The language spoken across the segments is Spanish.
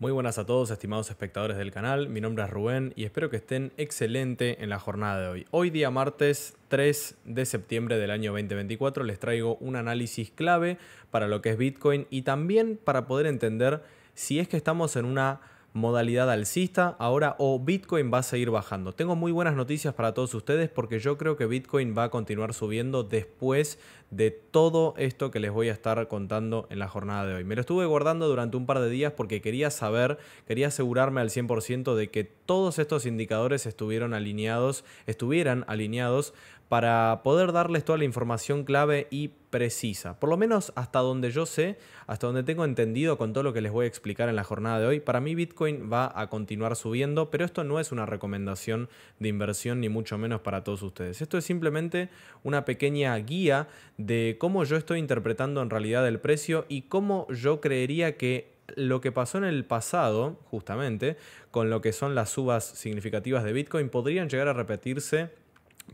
Muy buenas a todos, estimados espectadores del canal. Mi nombre es Rubén y espero que estén excelente en la jornada de hoy. Hoy día martes 3 de septiembre del año 2024 les traigo un análisis clave para lo que es Bitcoin y también para poder entender si es que estamos en una modalidad alcista ahora o Bitcoin va a seguir bajando. Tengo muy buenas noticias para todos ustedes porque yo creo que Bitcoin va a continuar subiendo después de todo esto que les voy a estar contando en la jornada de hoy. Me lo estuve guardando durante un par de días porque quería saber, quería asegurarme al 100% de que todos estos indicadores estuvieron alineados, estuvieran alineados para poder darles toda la información clave y precisa. Por lo menos hasta donde yo sé, hasta donde tengo entendido con todo lo que les voy a explicar en la jornada de hoy, para mí Bitcoin va a continuar subiendo, pero esto no es una recomendación de inversión ni mucho menos para todos ustedes. Esto es simplemente una pequeña guía de cómo yo estoy interpretando en realidad el precio y cómo yo creería que lo que pasó en el pasado, justamente, con lo que son las subas significativas de Bitcoin, podrían llegar a repetirse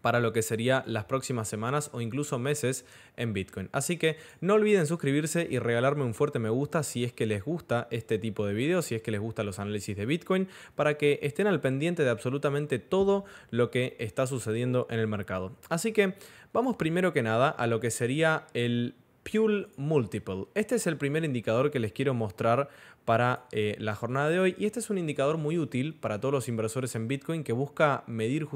para lo que sería las próximas semanas o incluso meses en Bitcoin. Así que no olviden suscribirse y regalarme un fuerte me gusta si es que les gusta este tipo de videos, si es que les gustan los análisis de Bitcoin, para que estén al pendiente de absolutamente todo lo que está sucediendo en el mercado. Así que Vamos primero que nada a lo que sería el Pure Multiple. Este es el primer indicador que les quiero mostrar para eh, la jornada de hoy y este es un indicador muy útil para todos los inversores en Bitcoin que busca medir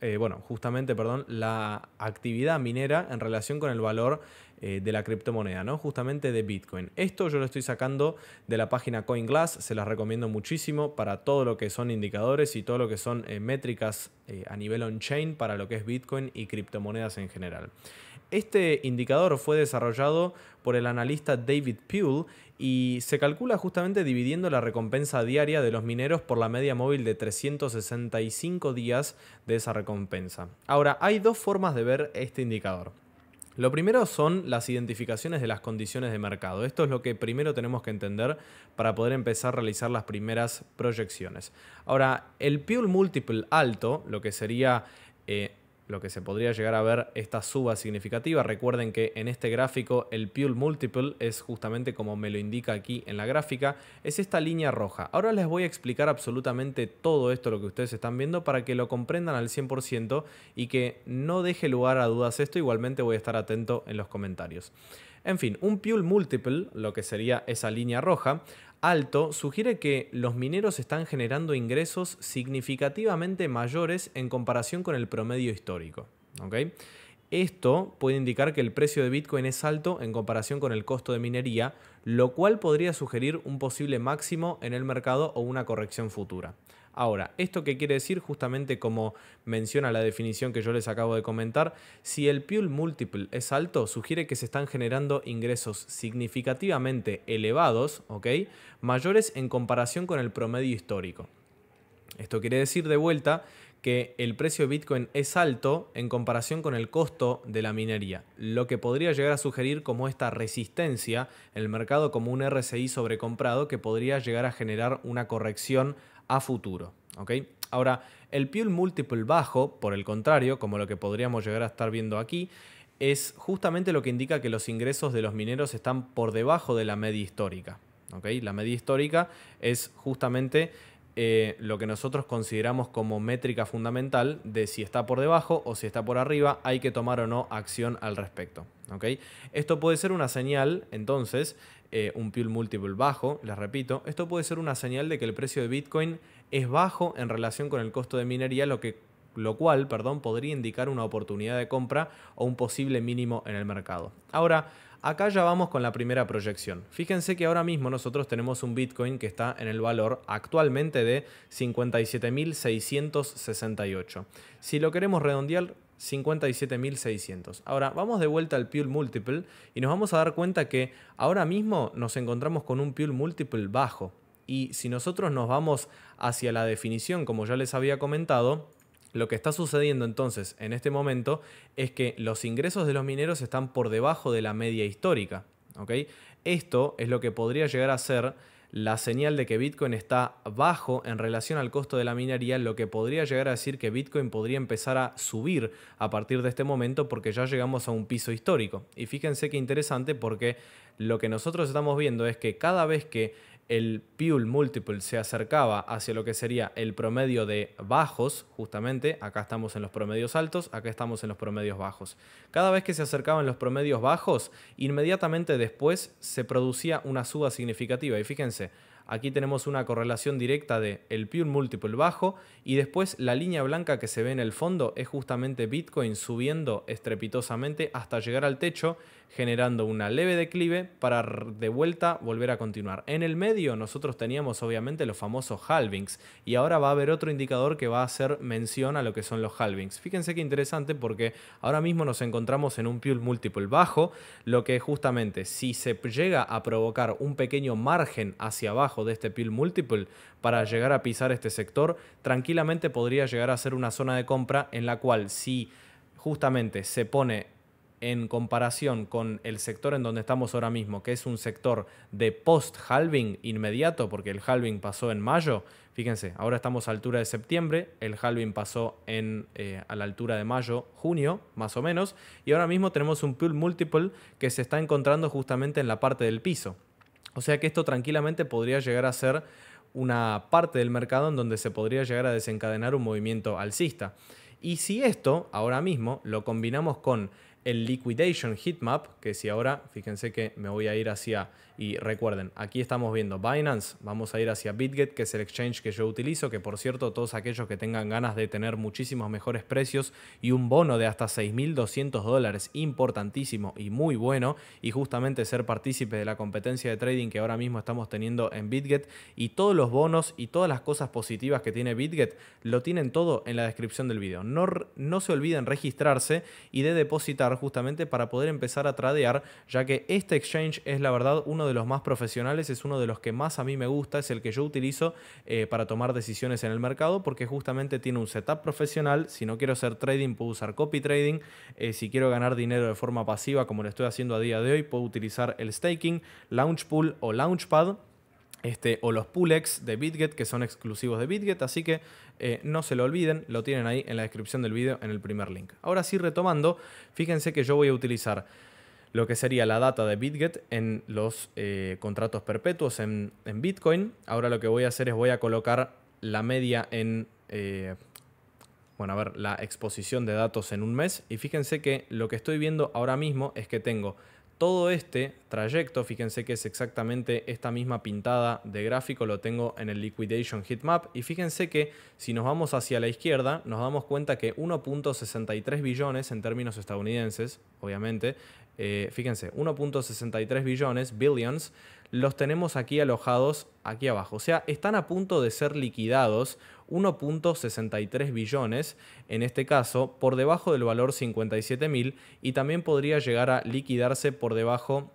eh, bueno, justamente perdón, la actividad minera en relación con el valor eh, de la criptomoneda, ¿no? Justamente de Bitcoin. Esto yo lo estoy sacando de la página CoinGlass, se las recomiendo muchísimo para todo lo que son indicadores y todo lo que son eh, métricas eh, a nivel on-chain para lo que es Bitcoin y criptomonedas en general. Este indicador fue desarrollado por el analista David Pule y se calcula justamente dividiendo la recompensa diaria de los mineros por la media móvil de 365 días de esa recompensa. Ahora, hay dos formas de ver este indicador. Lo primero son las identificaciones de las condiciones de mercado. Esto es lo que primero tenemos que entender para poder empezar a realizar las primeras proyecciones. Ahora, el Pure Multiple alto, lo que sería eh, lo que se podría llegar a ver esta suba significativa. Recuerden que en este gráfico el Pull Multiple es justamente como me lo indica aquí en la gráfica, es esta línea roja. Ahora les voy a explicar absolutamente todo esto lo que ustedes están viendo para que lo comprendan al 100% y que no deje lugar a dudas esto. Igualmente voy a estar atento en los comentarios. En fin, un Pull Multiple, lo que sería esa línea roja, alto sugiere que los mineros están generando ingresos significativamente mayores en comparación con el promedio histórico. Esto puede indicar que el precio de Bitcoin es alto en comparación con el costo de minería, lo cual podría sugerir un posible máximo en el mercado o una corrección futura. Ahora, ¿esto qué quiere decir? Justamente como menciona la definición que yo les acabo de comentar, si el PUL multiple es alto, sugiere que se están generando ingresos significativamente elevados, ¿ok? Mayores en comparación con el promedio histórico. Esto quiere decir de vuelta que el precio de Bitcoin es alto en comparación con el costo de la minería, lo que podría llegar a sugerir como esta resistencia el mercado como un RSI sobrecomprado que podría llegar a generar una corrección a futuro. Ahora, el Peel Múltiple bajo, por el contrario, como lo que podríamos llegar a estar viendo aquí, es justamente lo que indica que los ingresos de los mineros están por debajo de la media histórica. La media histórica es justamente eh, lo que nosotros consideramos como métrica fundamental de si está por debajo o si está por arriba, hay que tomar o no acción al respecto. Esto puede ser una señal, entonces, eh, un pull Multiple bajo, les repito, esto puede ser una señal de que el precio de Bitcoin es bajo en relación con el costo de minería, lo que lo cual perdón, podría indicar una oportunidad de compra o un posible mínimo en el mercado. Ahora, acá ya vamos con la primera proyección. Fíjense que ahora mismo nosotros tenemos un Bitcoin que está en el valor actualmente de 57.668. Si lo queremos redondear, 57.600. Ahora, vamos de vuelta al Pure Multiple y nos vamos a dar cuenta que ahora mismo nos encontramos con un Pure Multiple bajo. Y si nosotros nos vamos hacia la definición, como ya les había comentado, lo que está sucediendo entonces en este momento es que los ingresos de los mineros están por debajo de la media histórica. Esto es lo que podría llegar a ser la señal de que Bitcoin está bajo en relación al costo de la minería, lo que podría llegar a decir que Bitcoin podría empezar a subir a partir de este momento porque ya llegamos a un piso histórico. Y fíjense qué interesante porque lo que nosotros estamos viendo es que cada vez que el Pule Multiple se acercaba hacia lo que sería el promedio de bajos, justamente, acá estamos en los promedios altos, acá estamos en los promedios bajos. Cada vez que se acercaban los promedios bajos, inmediatamente después se producía una suba significativa. Y fíjense, aquí tenemos una correlación directa de el Pure Multiple bajo y después la línea blanca que se ve en el fondo es justamente Bitcoin subiendo estrepitosamente hasta llegar al techo generando una leve declive para de vuelta volver a continuar. En el medio nosotros teníamos obviamente los famosos halvings y ahora va a haber otro indicador que va a hacer mención a lo que son los halvings. Fíjense qué interesante porque ahora mismo nos encontramos en un Pull Multiple bajo, lo que justamente si se llega a provocar un pequeño margen hacia abajo de este Pull Multiple para llegar a pisar este sector, tranquilamente podría llegar a ser una zona de compra en la cual si justamente se pone en comparación con el sector en donde estamos ahora mismo, que es un sector de post-halving inmediato, porque el halving pasó en mayo, fíjense, ahora estamos a altura de septiembre, el halving pasó en, eh, a la altura de mayo, junio, más o menos, y ahora mismo tenemos un pool multiple que se está encontrando justamente en la parte del piso. O sea que esto tranquilamente podría llegar a ser una parte del mercado en donde se podría llegar a desencadenar un movimiento alcista. Y si esto ahora mismo lo combinamos con el Liquidation Heatmap, que si ahora, fíjense que me voy a ir hacia, y recuerden, aquí estamos viendo Binance, vamos a ir hacia BitGet, que es el exchange que yo utilizo, que por cierto, todos aquellos que tengan ganas de tener muchísimos mejores precios y un bono de hasta 6.200 dólares, importantísimo y muy bueno, y justamente ser partícipe de la competencia de trading que ahora mismo estamos teniendo en BitGet, y todos los bonos y todas las cosas positivas que tiene BitGet, lo tienen todo en la descripción del video. No, no se olviden registrarse y de depositar justamente para poder empezar a tradear, ya que este exchange es la verdad uno de los más profesionales, es uno de los que más a mí me gusta, es el que yo utilizo eh, para tomar decisiones en el mercado porque justamente tiene un setup profesional, si no quiero hacer trading puedo usar copy trading, eh, si quiero ganar dinero de forma pasiva como lo estoy haciendo a día de hoy puedo utilizar el staking, launch pool o launchpad este, o los pull de BitGet que son exclusivos de BitGet, así que eh, no se lo olviden, lo tienen ahí en la descripción del video en el primer link. Ahora sí, retomando, fíjense que yo voy a utilizar lo que sería la data de BitGet en los eh, contratos perpetuos en, Bitcoin. Ahora lo que voy a hacer es voy a colocar la media en... Eh, bueno, a ver, la exposición de datos en un mes. Y fíjense que lo que estoy viendo ahora mismo es que tengo todo este trayecto, fíjense que es exactamente esta misma pintada de gráfico, lo tengo en el Liquidation Heatmap, y fíjense que si nos vamos hacia la izquierda, nos damos cuenta que 1.63 billones en términos estadounidenses, obviamente, eh, fíjense, 1.63 billones, billions, los tenemos aquí alojados aquí abajo. O sea, están a punto de ser liquidados 1.63 billones, en este caso, por debajo del valor 57.000 y también podría llegar a liquidarse por debajo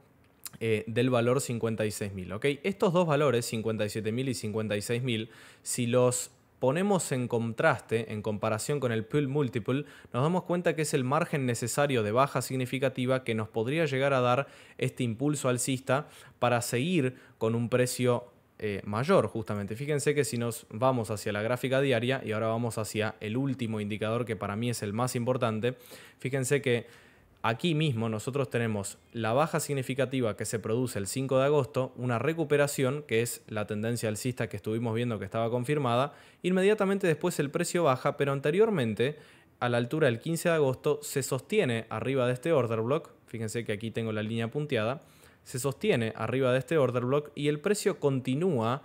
eh, del valor 56.000. Estos dos valores, 57.000 y 56.000, si los ponemos en contraste, en comparación con el pull multiple, nos damos cuenta que es el margen necesario de baja significativa que nos podría llegar a dar este impulso alcista para seguir con un precio eh, mayor, justamente. Fíjense que si nos vamos hacia la gráfica diaria y ahora vamos hacia el último indicador que para mí es el más importante, fíjense que Aquí mismo nosotros tenemos la baja significativa que se produce el 5 de agosto, una recuperación, que es la tendencia alcista que estuvimos viendo que estaba confirmada, inmediatamente después el precio baja, pero anteriormente, a la altura del 15 de agosto, se sostiene arriba de este order block, fíjense que aquí tengo la línea punteada, se sostiene arriba de este order block y el precio continúa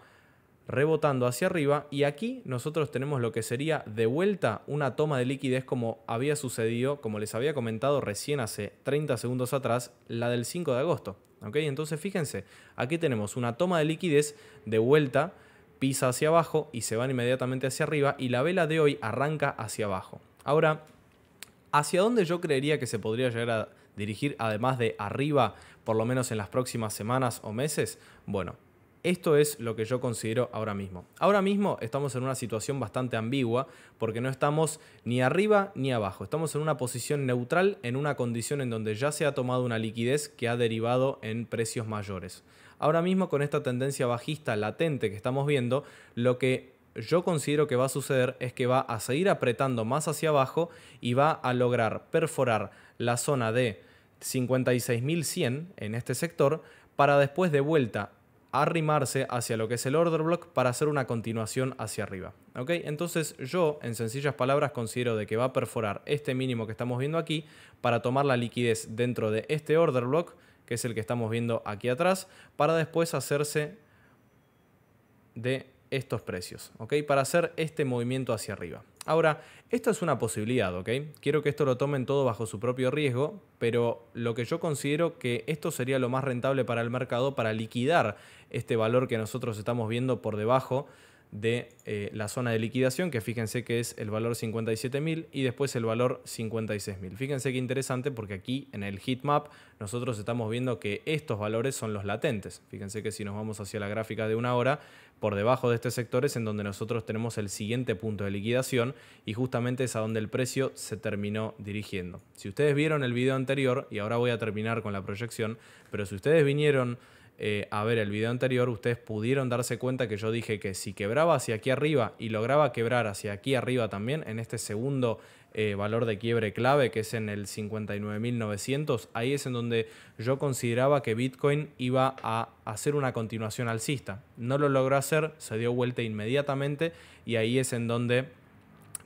rebotando hacia arriba y aquí nosotros tenemos lo que sería de vuelta una toma de liquidez como había sucedido, como les había comentado recién hace 30 segundos atrás, la del 5 de agosto. ¿ok? Entonces fíjense, aquí tenemos una toma de liquidez de vuelta, pisa hacia abajo y se van inmediatamente hacia arriba y la vela de hoy arranca hacia abajo. Ahora, ¿hacia dónde yo creería que se podría llegar a dirigir además de arriba, por lo menos en las próximas semanas o meses? Bueno, esto es lo que yo considero ahora mismo. Ahora mismo estamos en una situación bastante ambigua porque no estamos ni arriba ni abajo. Estamos en una posición neutral, en una condición en donde ya se ha tomado una liquidez que ha derivado en precios mayores. Ahora mismo con esta tendencia bajista latente que estamos viendo, lo que yo considero que va a suceder es que va a seguir apretando más hacia abajo y va a lograr perforar la zona de 56.100 en este sector para después de vuelta arrimarse hacia lo que es el order block para hacer una continuación hacia arriba. ¿ok? Entonces yo, en sencillas palabras, considero de que va a perforar este mínimo que estamos viendo aquí para tomar la liquidez dentro de este order block, que es el que estamos viendo aquí atrás, para después hacerse de estos precios, ¿ok? Para hacer este movimiento hacia arriba. Ahora, esto es una posibilidad, ¿ok? Quiero que esto lo tomen todo bajo su propio riesgo, pero lo que yo considero que esto sería lo más rentable para el mercado para liquidar este valor que nosotros estamos viendo por debajo de eh, la zona de liquidación, que fíjense que es el valor 57.000 y después el valor 56.000. Fíjense qué interesante porque aquí en el heatmap nosotros estamos viendo que estos valores son los latentes. Fíjense que si nos vamos hacia la gráfica de una hora, por debajo de este sector es en donde nosotros tenemos el siguiente punto de liquidación y justamente es a donde el precio se terminó dirigiendo. Si ustedes vieron el video anterior, y ahora voy a terminar con la proyección, pero si ustedes vinieron eh, a ver el video anterior, ustedes pudieron darse cuenta que yo dije que si quebraba hacia aquí arriba y lograba quebrar hacia aquí arriba también, en este segundo eh, valor de quiebre clave, que es en el 59.900, ahí es en donde yo consideraba que Bitcoin iba a hacer una continuación alcista. No lo logró hacer, se dio vuelta inmediatamente y ahí es en donde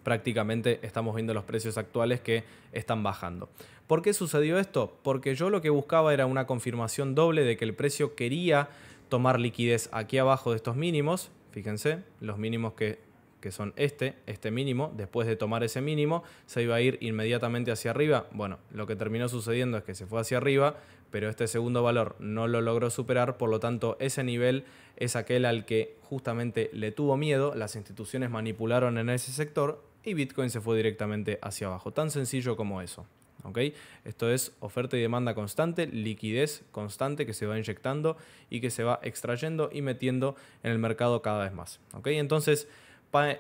prácticamente estamos viendo los precios actuales que están bajando. ¿Por qué sucedió esto? Porque yo lo que buscaba era una confirmación doble de que el precio quería tomar liquidez aquí abajo de estos mínimos. Fíjense, los mínimos que, son este, este mínimo, después de tomar ese mínimo, se iba a ir inmediatamente hacia arriba. Bueno, lo que terminó sucediendo es que se fue hacia arriba, pero este segundo valor no lo logró superar, por lo tanto ese nivel es aquel al que justamente le tuvo miedo, las instituciones manipularon en ese sector y Bitcoin se fue directamente hacia abajo. Tan sencillo como eso. Esto es oferta y demanda constante, liquidez constante que se va inyectando y que se va extrayendo y metiendo en el mercado cada vez más. Entonces,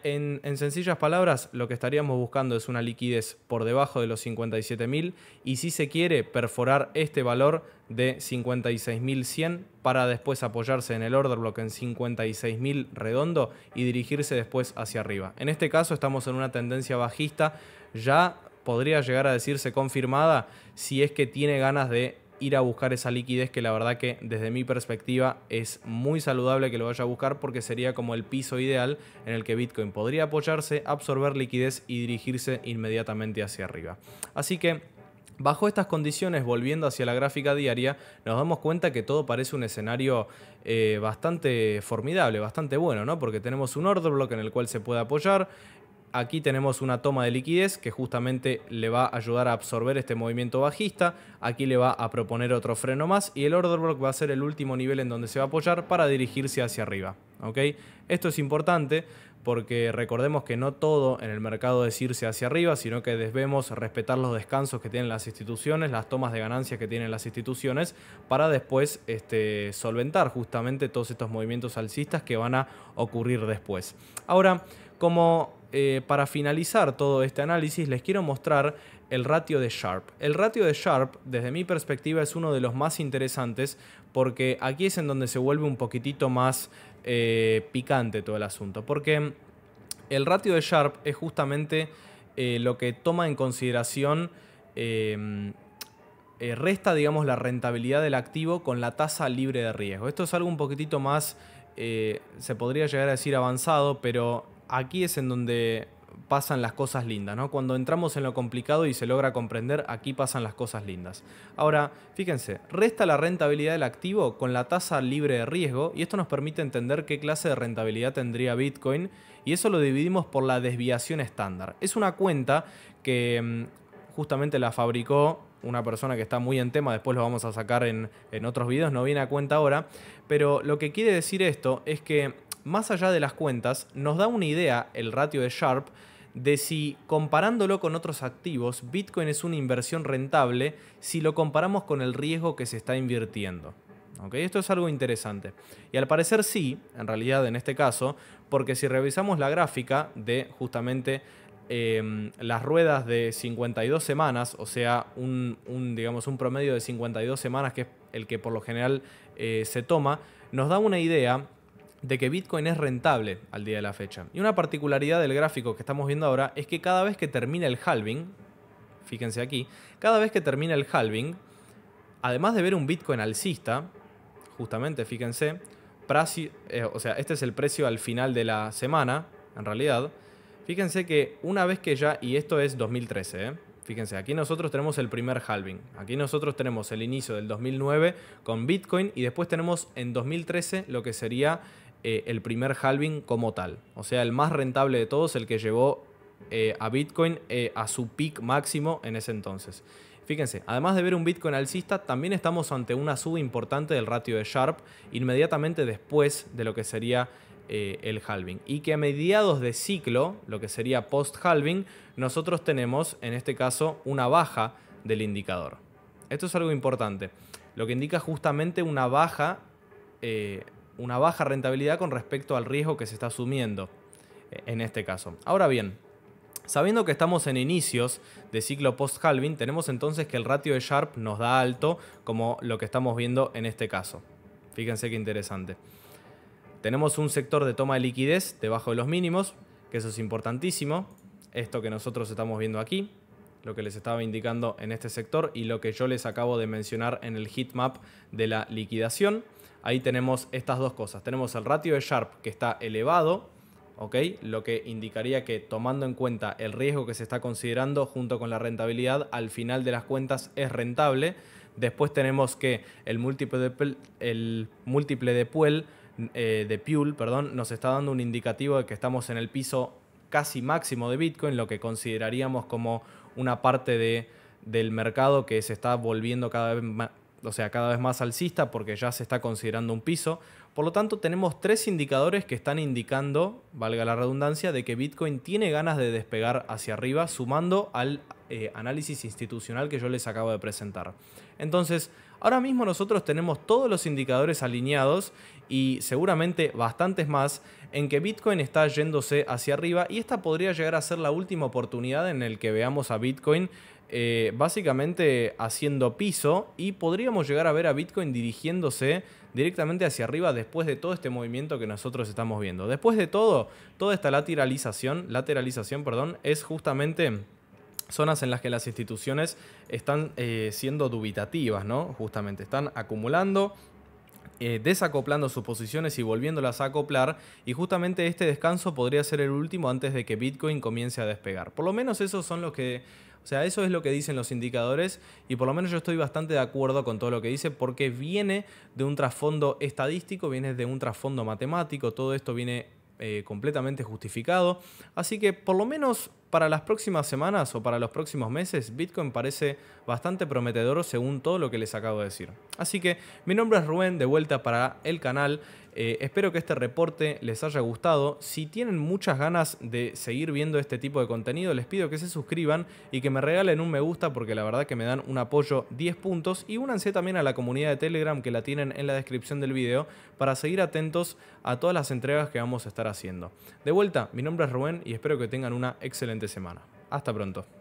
en, sencillas palabras, lo que estaríamos buscando es una liquidez por debajo de los 57.000 y si se quiere perforar este valor de 56.100 para después apoyarse en el order block en 56.000 redondo y dirigirse después hacia arriba. En este caso estamos en una tendencia bajista ya podría llegar a decirse confirmada si es que tiene ganas de ir a buscar esa liquidez que la verdad que desde mi perspectiva es muy saludable que lo vaya a buscar porque sería como el piso ideal en el que Bitcoin podría apoyarse, absorber liquidez y dirigirse inmediatamente hacia arriba. Así que... Bajo estas condiciones, volviendo hacia la gráfica diaria, nos damos cuenta que todo parece un escenario eh, bastante formidable, bastante bueno, ¿no? Porque tenemos un order block en el cual se puede apoyar, Aquí tenemos una toma de liquidez que justamente le va a ayudar a absorber este movimiento bajista. Aquí le va a proponer otro freno más y el order block va a ser el último nivel en donde se va a apoyar para dirigirse hacia arriba. ¿ok? Esto es importante porque recordemos que no todo en el mercado es irse hacia arriba, sino que debemos respetar los descansos que tienen las instituciones, las tomas de ganancias que tienen las instituciones, para después este, solventar justamente todos estos movimientos alcistas que van a ocurrir después. Ahora, como eh, para finalizar todo este análisis les quiero mostrar el ratio de Sharp. El ratio de Sharp, desde mi perspectiva, es uno de los más interesantes porque aquí es en donde se vuelve un poquitito más eh, picante todo el asunto. Porque el ratio de Sharp es justamente eh, lo que toma en consideración, em, resta, digamos, la rentabilidad del activo con la tasa libre de riesgo. Esto es algo un poquitito más, se podría llegar a decir avanzado, pero aquí es en donde pasan las cosas lindas, ¿no? Cuando entramos en lo complicado y se logra comprender, aquí pasan las cosas lindas. Ahora, fíjense, resta la rentabilidad del activo con la tasa libre de riesgo y esto nos permite entender qué clase de rentabilidad tendría Bitcoin y eso lo dividimos por la desviación estándar. Es una cuenta que mm, justamente la fabricó una persona que está muy en tema, después lo vamos a sacar en, en otros videos, no viene a cuenta ahora, pero lo que quiere decir esto es que más allá de las cuentas, nos da una idea, el ratio de Sharp, de si comparándolo con otros activos, Bitcoin es una inversión rentable si lo comparamos con el riesgo que se está invirtiendo. ¿Okay? Esto es algo interesante. Y al parecer sí, en realidad en este caso, porque si revisamos la gráfica de justamente em, las ruedas de 52 semanas, o sea, un, digamos, un promedio de 52 semanas que es el que por lo general eh, se toma, nos da una idea de que Bitcoin es rentable al día de la fecha. Y una particularidad del gráfico que estamos viendo ahora es que cada vez que termina el halving, fíjense aquí, cada vez que termina el halving, además de ver un Bitcoin alcista, justamente, fíjense, eh, o sea, este es el precio al final de la semana, en realidad, fíjense que una vez que ya, y esto es 2013, eh, Fíjense, aquí nosotros tenemos el primer halving. Aquí nosotros tenemos el inicio del 2009 con Bitcoin y después tenemos en 2013 lo que sería eh, el primer halving como tal. O sea, el más rentable de todos, el que llevó eh, a Bitcoin eh, a su peak máximo en ese entonces. Fíjense, además de ver un Bitcoin alcista, también estamos ante una suba importante del ratio de Sharp inmediatamente después de lo que sería el halving. Y que a mediados de ciclo, lo que sería post-halving, nosotros tenemos en este caso una baja del indicador. Esto es algo importante, lo que indica justamente una baja una baja rentabilidad con respecto al riesgo que se está asumiendo eh, en este caso. Ahora bien, Sabiendo que estamos en inicios de ciclo post-halving, tenemos entonces que el ratio de Sharp nos da alto, como lo que estamos viendo en este caso. Fíjense qué interesante. Tenemos un sector de toma de liquidez debajo de los mínimos, que eso es importantísimo. Esto que nosotros estamos viendo aquí, lo que les estaba indicando en este sector y lo que yo les acabo de mencionar en el heatmap de la liquidación ahí tenemos estas dos cosas. Tenemos el ratio de Sharp que está elevado, ¿ok? Lo que indicaría que tomando en cuenta el riesgo que se está considerando junto con la rentabilidad, al final de las cuentas es rentable. Después tenemos que el múltiple de, el múltiple de Puel, eh, de perdón, nos está dando un indicativo de que estamos en el piso casi máximo de Bitcoin, lo que consideraríamos como una parte de, del mercado que se está volviendo cada vez, más o sea, cada vez más alcista porque ya se está considerando un piso. Por lo tanto, tenemos tres indicadores que están indicando, valga la redundancia, de que Bitcoin tiene ganas de despegar hacia arriba, sumando al eh, análisis institucional que yo les acabo de presentar. Entonces, ahora mismo nosotros tenemos todos los indicadores alineados y seguramente bastantes más en que Bitcoin está yéndose hacia arriba y esta podría llegar a ser la última oportunidad en el que veamos a Bitcoin eh, básicamente haciendo piso y podríamos llegar a ver a Bitcoin dirigiéndose directamente hacia arriba después de todo este movimiento que nosotros estamos viendo. Después de todo, toda esta lateralización, lateralización, perdón, es justamente zonas en las que las instituciones están eh, siendo dubitativas, ¿no? Justamente están acumulando, eh, desacoplando sus posiciones y volviéndolas a acoplar. Y justamente este descanso podría ser el último antes de que Bitcoin comience a despegar. Por lo menos esos son los que o sea, eso es lo que dicen los indicadores y por lo menos yo estoy bastante de acuerdo con todo lo que dice porque viene de un trasfondo estadístico, viene de un trasfondo matemático, todo esto viene eh, completamente justificado. Así que por lo menos para las próximas semanas o para los próximos meses, Bitcoin parece bastante prometedor según todo lo que les acabo de decir. Así que mi nombre es Rubén, de vuelta para el canal. Eh, espero que este reporte les haya gustado. Si tienen muchas ganas de seguir viendo este tipo de contenido, les pido que se suscriban y que me regalen un me gusta porque la verdad que me dan un apoyo 10 puntos. Y únanse también a la comunidad de Telegram que la tienen en la descripción del video para seguir atentos a todas las entregas que vamos a estar haciendo. De vuelta, mi nombre es Rubén y espero que tengan una excelente semana. Hasta pronto.